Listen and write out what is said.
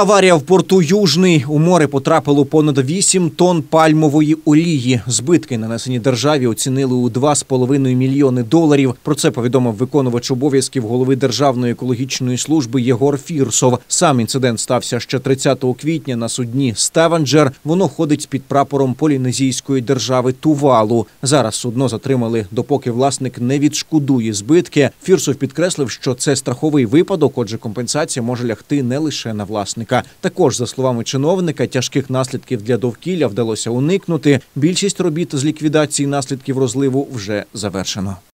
Аварія в порту Южний у море потрапило понад 8 тонн пальмової олії. Збитки нанесені державі оцінили у 2,5 мільйони доларів. Про це повідомив виконувач обов'язків голови державної екологічної служби Єгор Фірсов. Сам інцидент стався ще 30 квітня на судні Ставенджер. Воно ходить під прапором полінезійської держави Тувалу. Зараз судно затримали, допоки власник не відшкодує збитки. Фірсов підкреслив, що це страховий випадок, отже, компенсація може лягти не лише на власника чиновника. Також, за словами чиновника, тяжких наслідків для довкілля вдалося уникнути. Більшість робіт з ліквідації наслідків розливу вже завершено.